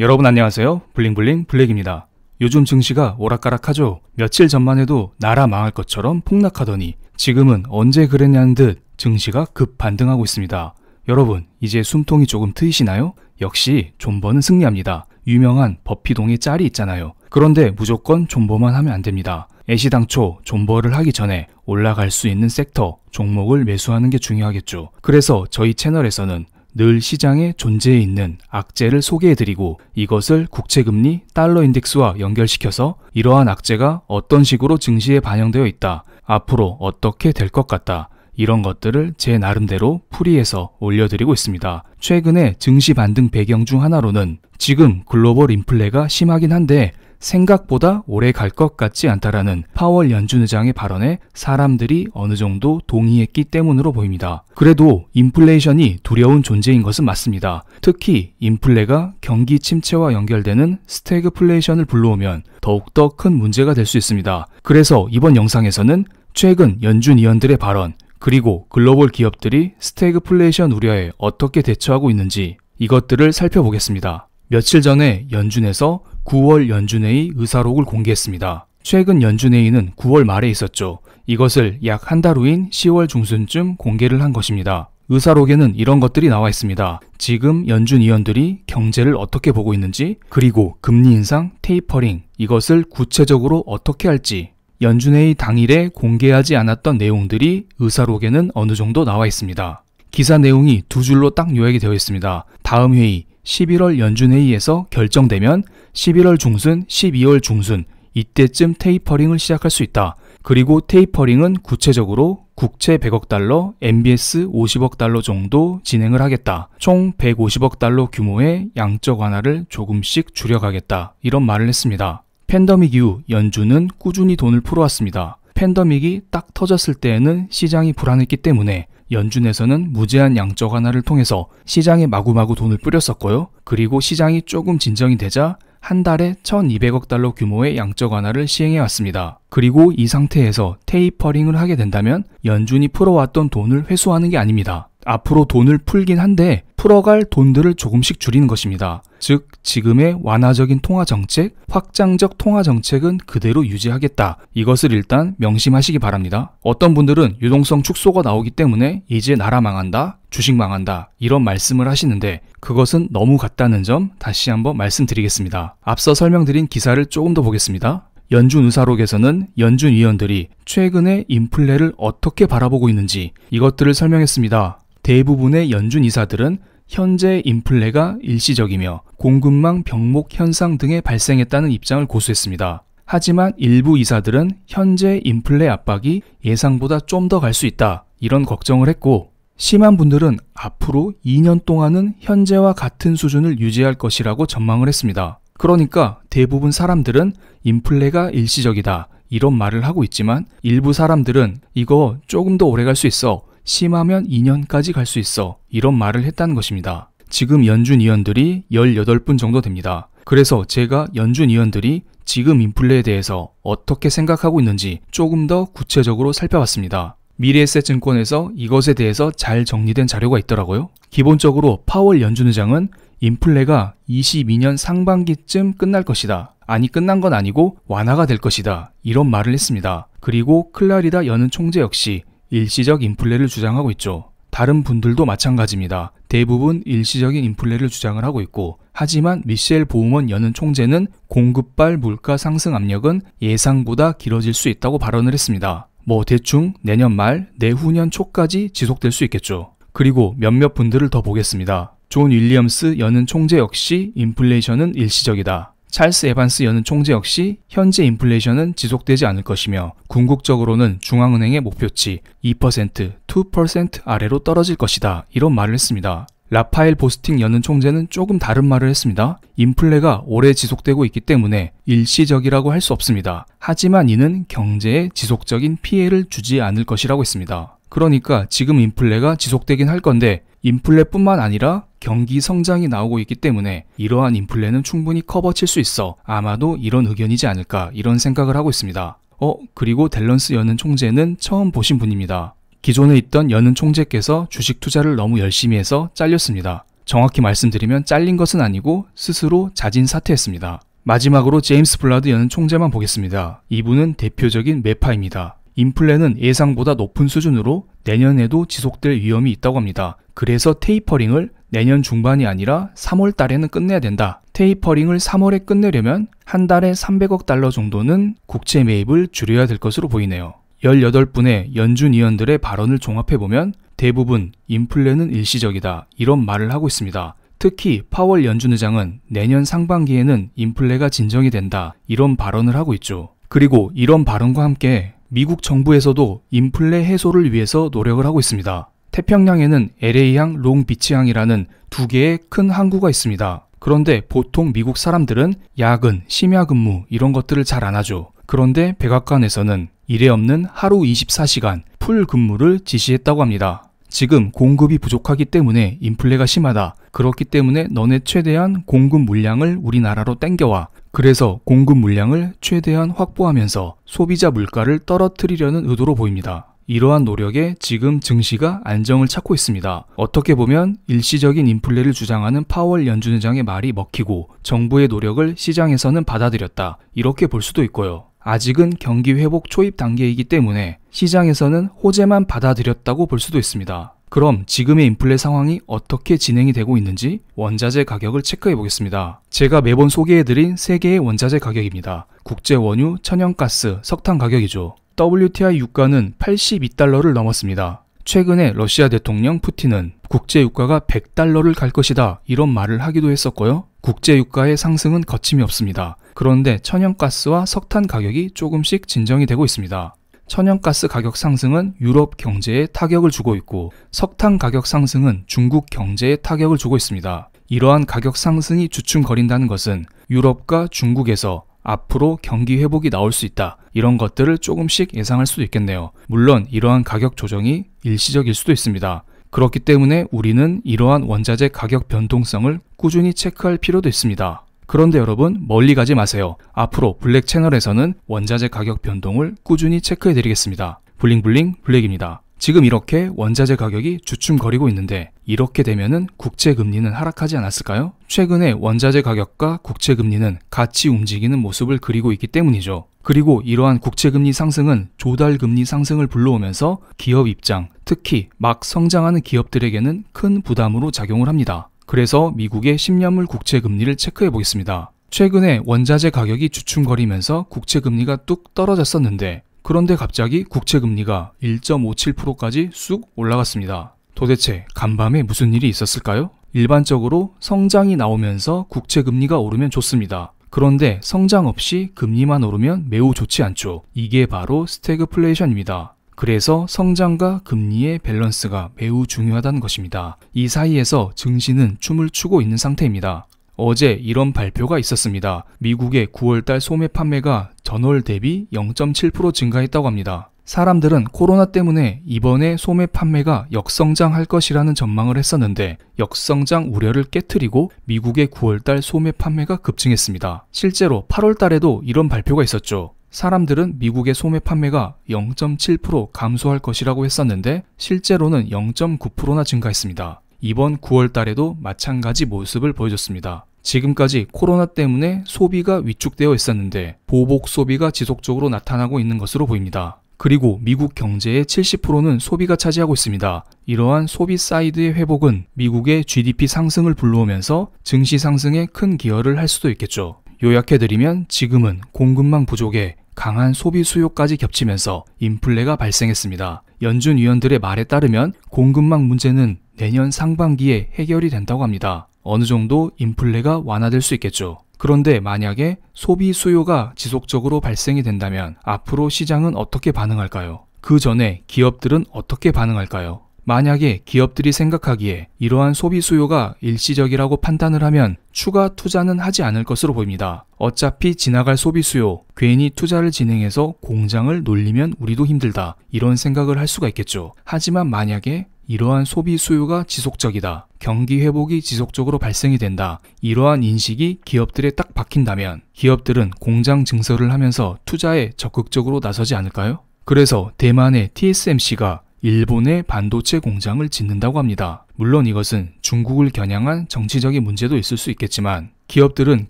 여러분 안녕하세요. 블링블링 블랙입니다. 요즘 증시가 오락가락하죠. 며칠 전만 해도 나라 망할 것처럼 폭락하더니 지금은 언제 그랬냐는 듯 증시가 급 반등하고 있습니다. 여러분, 이제 숨통이 조금 트이시나요? 역시 존버는 승리합니다. 유명한 버피동의 짤이 있잖아요. 그런데 무조건 존버만 하면 안 됩니다. 애시당초 존버를 하기 전에 올라갈 수 있는 섹터, 종목을 매수하는 게 중요하겠죠. 그래서 저희 채널에서는 늘 시장에 존재해 있는 악재를 소개해드리고 이것을 국채금리, 달러 인덱스와 연결시켜서 이러한 악재가 어떤 식으로 증시에 반영되어 있다. 앞으로 어떻게 될 것 같다. 이런 것들을 제 나름대로 풀이해서 올려드리고 있습니다. 최근에 증시 반등 배경 중 하나로는 지금 글로벌 인플레가 심하긴 한데 생각보다 오래 갈 것 같지 않다라는 파월 연준 의장의 발언에 사람들이 어느 정도 동의했기 때문으로 보입니다. 그래도 인플레이션이 두려운 존재인 것은 맞습니다. 특히 인플레가 경기 침체와 연결되는 스태그플레이션을 불러오면 더욱더 큰 문제가 될 수 있습니다. 그래서 이번 영상에서는 최근 연준 위원들의 발언, 그리고 글로벌 기업들이 스태그플레이션 우려에 어떻게 대처하고 있는지 이것들을 살펴보겠습니다. 며칠 전에 연준에서 9월 연준회의 의사록을 공개했습니다. 최근 연준회의는 9월 말에 있었죠. 이것을 약 한 달 후인 10월 중순쯤 공개를 한 것입니다. 의사록에는 이런 것들이 나와 있습니다. 지금 연준 위원들이 경제를 어떻게 보고 있는지, 그리고 금리 인상, 테이퍼링, 이것을 구체적으로 어떻게 할지, 연준회의 당일에 공개하지 않았던 내용들이 의사록에는 어느 정도 나와 있습니다. 기사 내용이 두 줄로 딱 요약이 되어 있습니다. 다음 회의 11월 연준회의에서 결정되면 11월 중순, 12월 중순 이때쯤 테이퍼링을 시작할 수 있다. 그리고 테이퍼링은 구체적으로 국채 100억 달러, MBS 50억 달러 정도 진행을 하겠다. 총 150억 달러 규모의 양적 완화를 조금씩 줄여가겠다. 이런 말을 했습니다. 팬더믹 이후 연준은 꾸준히 돈을 풀어왔습니다. 팬더믹이 딱 터졌을 때에는 시장이 불안했기 때문에 연준에서는 무제한 양적 하나를 통해서 시장에 마구마구 돈을 뿌렸었고요. 그리고 시장이 조금 진정이 되자 한 달에 1200억 달러 규모의 양적 완화를 시행해 왔습니다. 그리고 이 상태에서 테이퍼링을 하게 된다면 연준이 풀어왔던 돈을 회수하는 게 아닙니다. 앞으로 돈을 풀긴 한데 풀어갈 돈들을 조금씩 줄이는 것입니다. 즉, 지금의 완화적인 통화 정책, 확장적 통화 정책은 그대로 유지하겠다. 이것을 일단 명심하시기 바랍니다. 어떤 분들은 유동성 축소가 나오기 때문에 이제 나라 망한다, 주식 망한다, 이런 말씀을 하시는데 그것은 너무 같다는 점 다시 한번 말씀드리겠습니다. 앞서 설명드린 기사를 조금 더 보겠습니다. 연준 의사록에서는 연준 위원들이 최근의 인플레를 어떻게 바라보고 있는지 이것들을 설명했습니다. 대부분의 연준 이사들은 현재 인플레가 일시적이며 공급망 병목 현상 등에 발생했다는 입장을 고수했습니다. 하지만 일부 이사들은 현재 인플레 압박이 예상보다 좀 더 갈 수 있다 이런 걱정을 했고 심한 분들은 앞으로 2년 동안은 현재와 같은 수준을 유지할 것이라고 전망을 했습니다. 그러니까 대부분 사람들은 인플레가 일시적이다 이런 말을 하고 있지만 일부 사람들은 이거 조금 더 오래 갈 수 있어 심하면 2년까지 갈 수 있어. 이런 말을 했다는 것입니다. 지금 연준 위원들이 18분 정도 됩니다. 그래서 제가 연준 위원들이 지금 인플레에 대해서 어떻게 생각하고 있는지 조금 더 구체적으로 살펴봤습니다. 미래에셋 증권에서 이것에 대해서 잘 정리된 자료가 있더라고요. 기본적으로 파월 연준 의장은 인플레가 22년 상반기쯤 끝날 것이다. 아니 끝난 건 아니고 완화가 될 것이다. 이런 말을 했습니다. 그리고 클라리다 연은 총재 역시 일시적 인플레를 주장하고 있죠. 다른 분들도 마찬가지입니다. 대부분 일시적인 인플레를 주장을 하고 있고, 하지만 미셸 보우먼 여는 총재는 공급발 물가 상승 압력은 예상보다 길어질 수 있다고 발언을 했습니다. 뭐 대충 내년 말, 내후년 초까지 지속될 수 있겠죠. 그리고 몇몇 분들을 더 보겠습니다. 존 윌리엄스 여는 총재 역시 인플레이션은 일시적이다. 찰스 에반스 여는 총재 역시 현재 인플레이션은 지속되지 않을 것이며 궁극적으로는 중앙은행의 목표치 2% 2% 아래로 떨어질 것이다 이런 말을 했습니다. 라파엘 보스팅 여는 총재는 조금 다른 말을 했습니다. 인플레가 오래 지속되고 있기 때문에 일시적이라고 할 수 없습니다. 하지만 이는 경제에 지속적인 피해를 주지 않을 것이라고 했습니다. 그러니까 지금 인플레가 지속되긴 할 건데 인플레뿐만 아니라 경기 성장이 나오고 있기 때문에 이러한 인플레는 충분히 커버칠 수 있어 아마도 이런 의견이지 않을까 이런 생각을 하고 있습니다. 어 그리고 델런스 여는 총재는 처음 보신 분입니다. 기존에 있던 여는 총재께서 주식 투자를 너무 열심히 해서 잘렸습니다. 정확히 말씀드리면 잘린 것은 아니고 스스로 자진 사퇴했습니다. 마지막으로 제임스 블라드 여는 총재만 보겠습니다. 이분은 대표적인 매파입니다 인플레는 예상보다 높은 수준으로 내년에도 지속될 위험이 있다고 합니다. 그래서 테이퍼링을 내년 중반이 아니라 3월 달에는 끝내야 된다. 테이퍼링을 3월에 끝내려면 한 달에 300억 달러 정도는 국채 매입을 줄여야 될 것으로 보이네요. 18분의 연준 위원들의 발언을 종합해보면 대부분 인플레는 일시적이다. 이런 말을 하고 있습니다. 특히 파월 연준 의장은 내년 상반기에는 인플레가 진정이 된다. 이런 발언을 하고 있죠. 그리고 이런 발언과 함께 미국 정부에서도 인플레 해소를 위해서 노력을 하고 있습니다. 태평양에는 LA항, 롱비치항이라는 두 개의 큰 항구가 있습니다. 그런데 보통 미국 사람들은 야근, 심야 근무 이런 것들을 잘 안 하죠. 그런데 백악관에서는 이례 없는 하루 24시간 풀 근무를 지시했다고 합니다. 지금 공급이 부족하기 때문에 인플레가 심하다. 그렇기 때문에 너네 최대한 공급 물량을 우리나라로 땡겨와. 그래서 공급 물량을 최대한 확보하면서 소비자 물가를 떨어뜨리려는 의도로 보입니다. 이러한 노력에 지금 증시가 안정을 찾고 있습니다. 어떻게 보면 일시적인 인플레를 주장하는 파월 연준의장의 말이 먹히고 정부의 노력을 시장에서는 받아들였다. 이렇게 볼 수도 있고요. 아직은 경기 회복 초입 단계이기 때문에 시장에서는 호재만 받아들였다고 볼 수도 있습니다. 그럼 지금의 인플레 상황이 어떻게 진행이 되고 있는지 원자재 가격을 체크해 보겠습니다. 제가 매번 소개해드린 세개의 원자재 가격입니다. 국제 원유, 천연가스, 석탄 가격이죠. WTI 유가는 82달러를 넘었습니다. 최근에 러시아 대통령 푸틴은 국제 유가가 100달러를 갈 것이다 이런 말을 하기도 했었고요. 국제 유가의 상승은 거침이 없습니다. 그런데 천연가스와 석탄 가격이 조금씩 진정이 되고 있습니다. 천연가스 가격 상승은 유럽 경제에 타격을 주고 있고 석탄 가격 상승은 중국 경제에 타격을 주고 있습니다. 이러한 가격 상승이 주춤거린다는 것은 유럽과 중국에서 앞으로 경기 회복이 나올 수 있다. 이런 것들을 조금씩 예상할 수도 있겠네요. 물론 이러한 가격 조정이 일시적일 수도 있습니다. 그렇기 때문에 우리는 이러한 원자재 가격 변동성을 꾸준히 체크할 필요도 있습니다. 그런데 여러분 멀리 가지 마세요. 앞으로 블랙 채널에서는 원자재 가격 변동을 꾸준히 체크해 드리겠습니다. 블링블링 블랙입니다. 지금 이렇게 원자재 가격이 주춤거리고 있는데 이렇게 되면은 국제 금리는 하락하지 않았을까요? 최근에 원자재 가격과 국채 금리는 같이 움직이는 모습을 그리고 있기 때문이죠. 그리고 이러한 국채금리 상승은 조달금리 상승을 불러오면서 기업 입장, 특히 막 성장하는 기업들에게는 큰 부담으로 작용을 합니다. 그래서 미국의 10년물 국채금리를 체크해 보겠습니다. 최근에 원자재 가격이 주춤거리면서 국채금리가 뚝 떨어졌었는데 그런데 갑자기 국채금리가 1.57%까지 쑥 올라갔습니다. 도대체 간밤에 무슨 일이 있었을까요? 일반적으로 성장이 나오면서 국채금리가 오르면 좋습니다. 그런데 성장 없이 금리만 오르면 매우 좋지 않죠. 이게 바로 스태그플레이션입니다. 그래서 성장과 금리의 밸런스가 매우 중요하다는 것입니다. 이 사이에서 증시는 춤을 추고 있는 상태입니다. 어제 이런 발표가 있었습니다. 미국의 9월달 소매 판매가 전월 대비 0.7% 증가했다고 합니다. 사람들은 코로나 때문에 이번에 소매 판매가 역성장할 것이라는 전망을 했었는데 역성장 우려를 깨뜨리고 미국의 9월달 소매 판매가 급증했습니다. 실제로 8월달에도 이런 발표가 있었죠. 사람들은 미국의 소매 판매가 0.7% 감소할 것이라고 했었는데 실제로는 0.9%나 증가했습니다. 이번 9월 달에도 마찬가지 모습을 보여줬습니다. 지금까지 코로나 때문에 소비가 위축되어 있었는데 보복 소비가 지속적으로 나타나고 있는 것으로 보입니다. 그리고 미국 경제의 70%는 소비가 차지하고 있습니다. 이러한 소비 사이드의 회복은 미국의 GDP 상승을 불러오면서 증시 상승에 큰 기여를 할 수도 있겠죠. 요약해드리면 지금은 공급망 부족에 강한 소비 수요까지 겹치면서 인플레가 발생했습니다. 연준 위원들의 말에 따르면 공급망 문제는 내년 상반기에 해결이 된다고 합니다. 어느 정도 인플레가 완화될 수 있겠죠. 그런데 만약에 소비 수요가 지속적으로 발생이 된다면 앞으로 시장은 어떻게 반응할까요? 그 전에 기업들은 어떻게 반응할까요? 만약에 기업들이 생각하기에 이러한 소비 수요가 일시적이라고 판단을 하면 추가 투자는 하지 않을 것으로 보입니다. 어차피 지나갈 소비 수요, 괜히 투자를 진행해서 공장을 놀리면 우리도 힘들다. 이런 생각을 할 수가 있겠죠. 하지만 만약에 이러한 소비 수요가 지속적이다. 경기 회복이 지속적으로 발생이 된다. 이러한 인식이 기업들에 딱 박힌다면 기업들은 공장 증설을 하면서 투자에 적극적으로 나서지 않을까요? 그래서 대만의 TSMC가 일본의 반도체 공장을 짓는다고 합니다. 물론 이것은 중국을 겨냥한 정치적인 문제도 있을 수 있겠지만 기업들은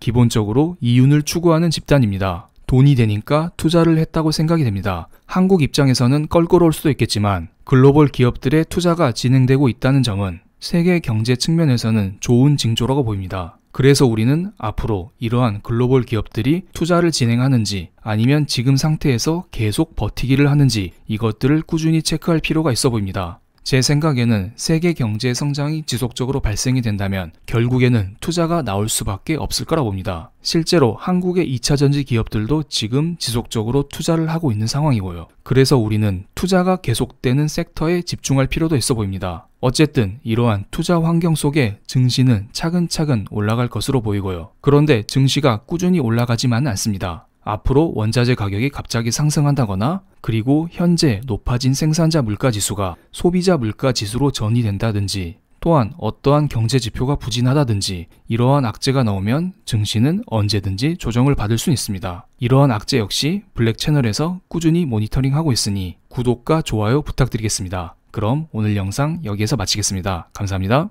기본적으로 이윤을 추구하는 집단입니다. 돈이 되니까 투자를 했다고 생각이 됩니다. 한국 입장에서는 껄끄러울 수도 있겠지만 글로벌 기업들의 투자가 진행되고 있다는 점은 세계 경제 측면에서는 좋은 징조라고 보입니다. 그래서 우리는 앞으로 이러한 글로벌 기업들이 투자를 진행하는지 아니면 지금 상태에서 계속 버티기를 하는지 이것들을 꾸준히 체크할 필요가 있어 보입니다. 제 생각에는 세계 경제 성장이 지속적으로 발생이 된다면 결국에는 투자가 나올 수밖에 없을 거라 봅니다. 실제로 한국의 2차 전지 기업들도 지금 지속적으로 투자를 하고 있는 상황이고요. 그래서 우리는 투자가 계속되는 섹터에 집중할 필요도 있어 보입니다. 어쨌든 이러한 투자 환경 속에 증시는 차근차근 올라갈 것으로 보이고요. 그런데 증시가 꾸준히 올라가지만은 않습니다. 앞으로 원자재 가격이 갑자기 상승한다거나 그리고 현재 높아진 생산자 물가 지수가 소비자 물가 지수로 전이된다든지 또한 어떠한 경제 지표가 부진하다든지 이러한 악재가 나오면 증시는 언제든지 조정을 받을 수 있습니다. 이러한 악재 역시 블랙 채널에서 꾸준히 모니터링하고 있으니 구독과 좋아요 부탁드리겠습니다. 그럼 오늘 영상 여기에서 마치겠습니다. 감사합니다.